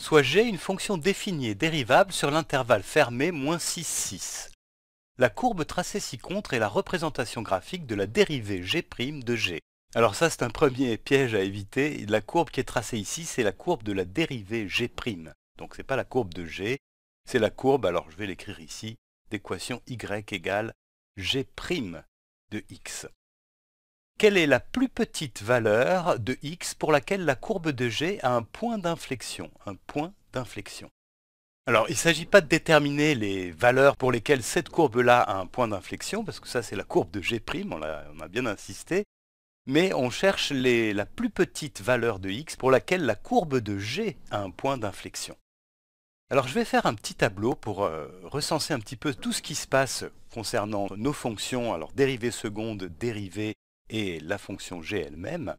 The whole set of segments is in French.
soit g une fonction définie et dérivable sur l'intervalle fermé moins 6, 6. La courbe tracée ci-contre est la représentation graphique de la dérivée g' de g. Alors ça c'est un premier piège à éviter, la courbe qui est tracée ici c'est la courbe de la dérivée g'. Donc ce n'est pas la courbe de g, c'est la courbe, alors je vais l'écrire ici, d'équation y égale g' de x. Quelle est la plus petite valeur de x pour laquelle la courbe de g a un point d'inflexion Un point d'inflexion. Alors, il ne s'agit pas de déterminer les valeurs pour lesquelles cette courbe-là a un point d'inflexion, parce que ça, c'est la courbe de g', on a, on a bien insisté, mais on cherche la plus petite valeur de x pour laquelle la courbe de g a un point d'inflexion. Alors je vais faire un petit tableau pour euh, recenser un petit peu tout ce qui se passe concernant nos fonctions, alors dérivée seconde, dérivée et la fonction g elle-même,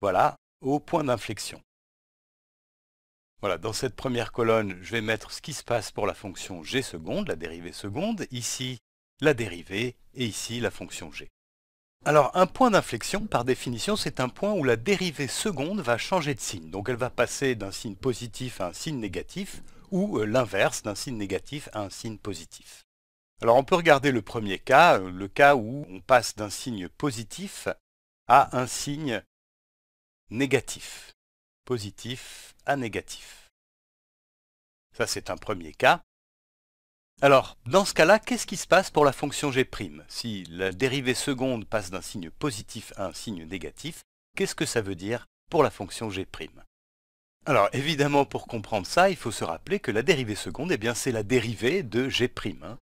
voilà, au point d'inflexion. Voilà, dans cette première colonne, je vais mettre ce qui se passe pour la fonction g seconde, la dérivée seconde, ici la dérivée, et ici la fonction g. Alors, un point d'inflexion, par définition, c'est un point où la dérivée seconde va changer de signe. Donc elle va passer d'un signe positif à un signe négatif, ou euh, l'inverse d'un signe négatif à un signe positif. Alors on peut regarder le premier cas, euh, le cas où on passe d'un signe positif à un signe négatif. Positif à négatif. Ça c'est un premier cas. Alors, dans ce cas-là, qu'est-ce qui se passe pour la fonction g'? Si la dérivée seconde passe d'un signe positif à un signe négatif, qu'est-ce que ça veut dire pour la fonction g'? Alors évidemment, pour comprendre ça, il faut se rappeler que la dérivée seconde, eh bien c'est la dérivée de g'. Hein.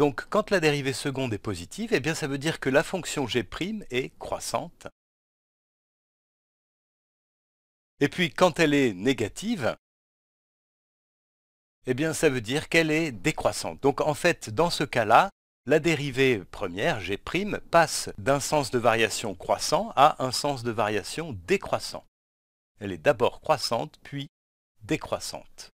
Donc quand la dérivée seconde est positive, eh bien ça veut dire que la fonction g' est croissante. Et puis quand elle est négative, eh bien ça veut dire qu'elle est décroissante. Donc en fait, dans ce cas-là, la dérivée première, g', passe d'un sens de variation croissant à un sens de variation décroissant. Elle est d'abord croissante, puis décroissante.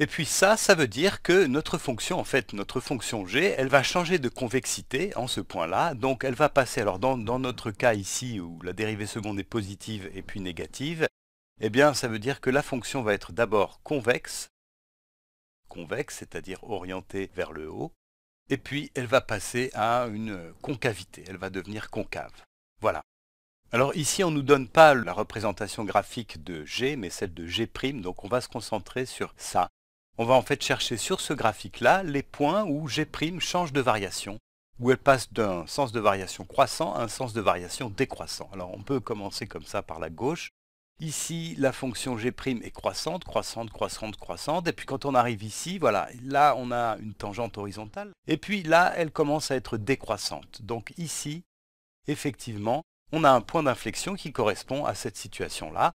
Et puis ça, ça veut dire que notre fonction, en fait, notre fonction g, elle va changer de convexité en ce point-là. Donc elle va passer, alors dans, notre cas ici, où la dérivée seconde est positive et puis négative, eh bien ça veut dire que la fonction va être d'abord convexe, convexe, c'est-à-dire orientée vers le haut, et puis elle va passer à une concavité, elle va devenir concave. Voilà. Alors ici, on ne nous donne pas la représentation graphique de G, mais celle de G', donc on va se concentrer sur ça. On va en fait chercher sur ce graphique-là les points où G' change de variation, où elle passe d'un sens de variation croissant à un sens de variation décroissant. Alors on peut commencer comme ça par la gauche. Ici, la fonction G' est croissante, croissante, croissante, croissante. Et puis quand on arrive ici, voilà, là on a une tangente horizontale. Et puis là, elle commence à être décroissante. Donc ici, effectivement, on a un point d'inflexion qui correspond à cette situation-là.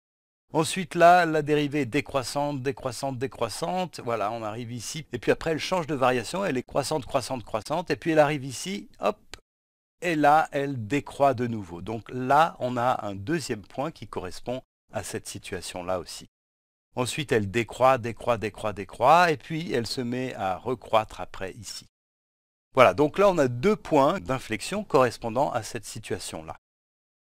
Ensuite là, la dérivée est décroissante, décroissante, décroissante. Voilà, on arrive ici. Et puis après, elle change de variation, elle est croissante, croissante, croissante. Et puis elle arrive ici, hop, et là, elle décroît de nouveau. Donc là, on a un deuxième point qui correspond à cette situation-là aussi. Ensuite, elle décroît, décroît, décroît, décroît, et puis elle se met à recroître après ici. Voilà, donc là, on a deux points d'inflexion correspondant à cette situation-là.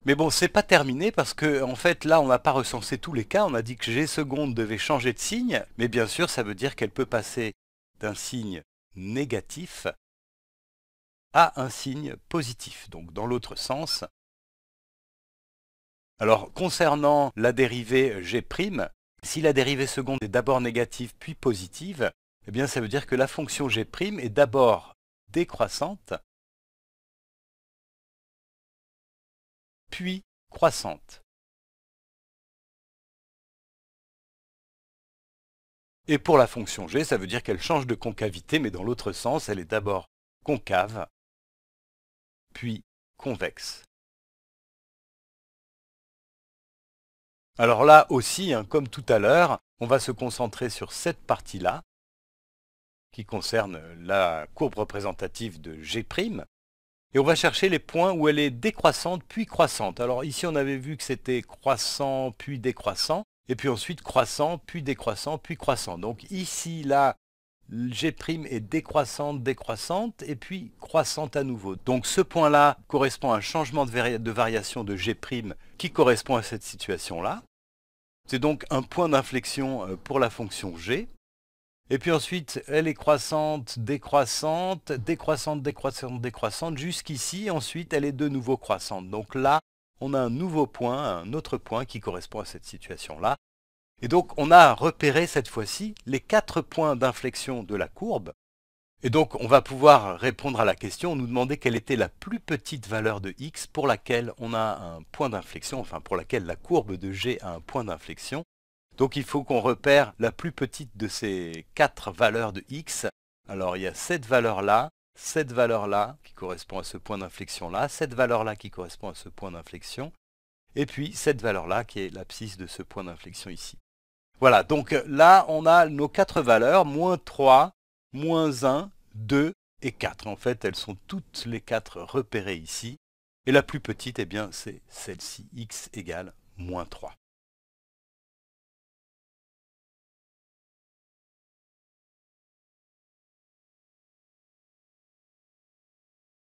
Mais bon, n'est pas terminé parce que fait là on n'a pas recensé tous les cas, on a dit que G seconde devait changer de signe, mais bien sûr ça veut dire qu'elle peut passer d'un signe négatif à un signe positif, donc dans l'autre sens. Alors concernant la dérivée G', si la dérivée seconde est d'abord négative puis positive, eh bien ça veut dire que la fonction G' est d'abord décroissante puis croissante. Et pour la fonction g, ça veut dire qu'elle change de concavité, mais dans l'autre sens, elle est d'abord concave, puis convexe. Alors là aussi, hein, comme tout à l'heure, on va se concentrer sur cette partie-là, qui concerne la courbe représentative de G', et on va chercher les points où elle est décroissante puis croissante. Alors ici on avait vu que c'était croissant puis décroissant, et puis ensuite croissant puis décroissant puis croissant. Donc ici, là, G' est décroissante, décroissante, et puis croissante à nouveau. Donc ce point-là correspond à un changement de, variation de G' qui correspond à cette situation-là. C'est donc un point d'inflexion euh, pour la fonction G. Et puis ensuite, elle est croissante, décroissante, décroissante, décroissante, décroissante, jusqu'ici. Ensuite, elle est de nouveau croissante. Donc là, on a un nouveau point, un autre point qui correspond à cette situation-là. Et donc, on a repéré cette fois-ci les quatre points d'inflexion de la courbe. Et donc, on va pouvoir répondre à la question, nous demander quelle était la plus petite valeur de x pour laquelle on a un point d'inflexion, enfin pour laquelle la courbe de g a un point d'inflexion. Donc il faut qu'on repère la plus petite de ces quatre valeurs de x. Alors il y a cette valeur-là, cette valeur-là qui correspond à ce point d'inflexion-là, cette valeur-là qui correspond à ce point d'inflexion, et puis cette valeur-là qui est l'abscisse de ce point d'inflexion ici. Voilà, donc là on a nos quatre valeurs, moins 3, moins 1, 2 et 4. En fait, elles sont toutes les quatre repérées ici. Et la plus petite, eh bien, c'est celle-ci, x égale moins 3.